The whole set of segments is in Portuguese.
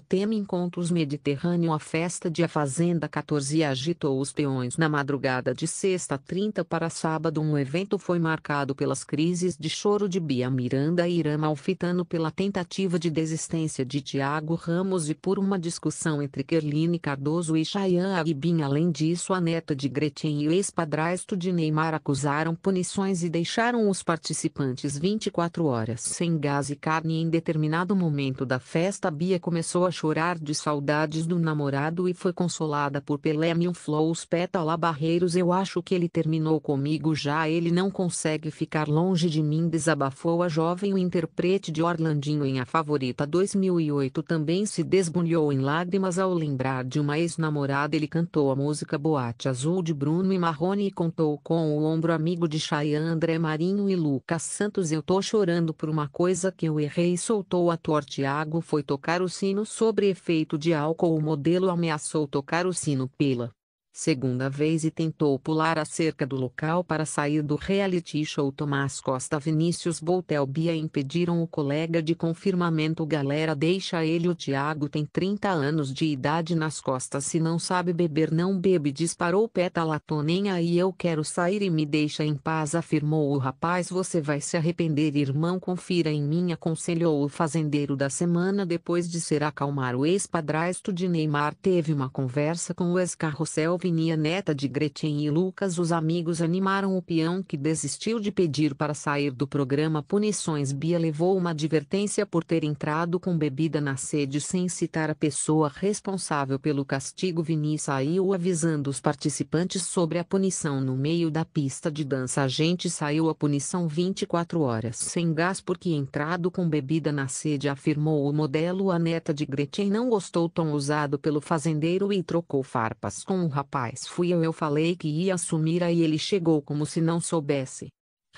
tema Encontros Mediterrâneo A festa de A Fazenda 14 agitou os peões na madrugada de sexta 30 para sábado um evento foi marcado pelas crises de choro de Bia Miranda e Irã Malfitano pela tentativa de desistência de Tiago Ramos e por uma discussão entre Kerline Cardoso e Chayanne Aguibin além disso a neta de Gretchen e o ex-padrasto de Neymar acusaram punições e deixaram os participantes 24 horas sem gás e carne em determinado momento da festa Bia começou a a chorar de saudades do namorado e foi consolada por Pelemion Flows Pétala Barreiros Eu acho que ele terminou comigo já ele não consegue ficar longe de mim desabafou a jovem o interprete de Orlandinho em A Favorita 2008 também se desbulhou em lágrimas ao lembrar de uma ex-namorada ele cantou a música Boate Azul de Bruno e Marrone e contou com o ombro amigo de Chayanne André Marinho e Lucas Santos Eu tô chorando por uma coisa que eu errei soltou a ator Tiago foi tocar o sino sobre efeito de álcool o modelo ameaçou tocar o sino pela segunda vez e tentou pular a cerca do local para sair do reality show Tomás Costa Vinícius Boutel Bia impediram o colega de confirmamento galera deixa ele o Tiago tem 30 anos de idade nas costas se não sabe beber não bebe disparou petalato nem aí eu quero sair e me deixa em paz afirmou o rapaz você vai se arrepender irmão confira em mim aconselhou o fazendeiro da semana depois de ser acalmar o ex-padrasto de Neymar teve uma conversa com o ex-carrossel Alvinia neta de Gretchen e Lucas os amigos animaram o peão que desistiu de pedir para sair do programa Punições Bia levou uma advertência por ter entrado com bebida na sede sem citar a pessoa responsável pelo castigo Vini saiu avisando os participantes sobre a punição no meio da pista de dança a gente saiu a punição 24 horas sem gás porque entrado com bebida na sede afirmou o modelo a neta de Gretchen não gostou tom usado pelo fazendeiro e trocou farpas com o rapaz rapaz fui eu eu falei que ia assumir aí ele chegou como se não soubesse.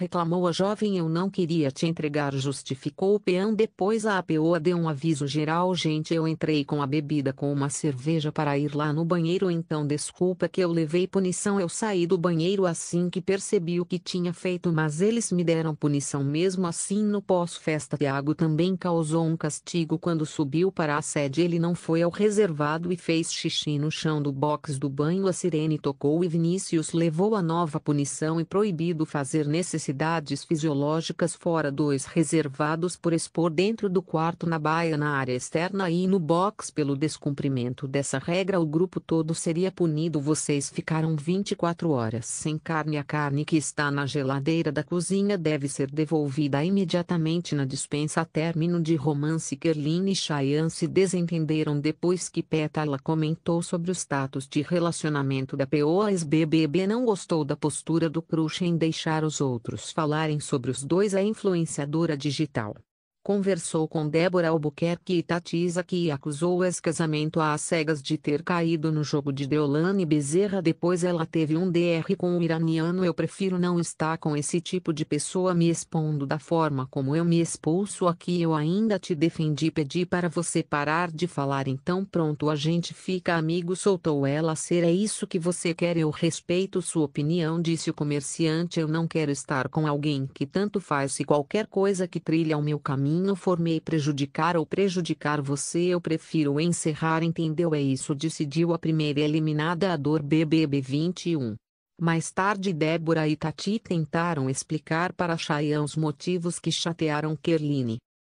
Reclamou a jovem eu não queria te entregar justificou o peão depois a APOA deu um aviso geral gente eu entrei com a bebida com uma cerveja para ir lá no banheiro então desculpa que eu levei punição eu saí do banheiro assim que percebi o que tinha feito mas eles me deram punição mesmo assim no pós-festa Tiago também causou um castigo quando subiu para a sede ele não foi ao reservado e fez xixi no chão do box do banho a sirene tocou e Vinícius levou a nova punição e proibido fazer necessidade necessidades fisiológicas fora dois reservados por expor dentro do quarto na baia na área externa e no box pelo descumprimento dessa regra o grupo todo seria punido vocês ficaram 24 horas sem carne a carne que está na geladeira da cozinha deve ser devolvida imediatamente na dispensa término de romance Kerline e Cheyenne se desentenderam depois que petala comentou sobre o status de relacionamento da POA ex-BBB não gostou da postura do crush em deixar os outros outros falarem sobre os dois a é influenciadora digital conversou com Débora Albuquerque e Tatisa que acusou o ex-casamento às cegas de ter caído no jogo de Deolane Bezerra. Depois ela teve um DR com o iraniano. Eu prefiro não estar com esse tipo de pessoa me expondo da forma como eu me expulso aqui. Eu ainda te defendi pedi para você parar de falar. Então pronto a gente fica amigo. Soltou ela ser é isso que você quer. Eu respeito sua opinião disse o comerciante. Eu não quero estar com alguém que tanto faz se qualquer coisa que trilha o meu caminho caminho formei prejudicar ou prejudicar você eu prefiro encerrar entendeu é isso decidiu a primeira eliminada a dor BBB 21. Mais tarde Débora e Tati tentaram explicar para Chayanne os motivos que chatearam Kerline,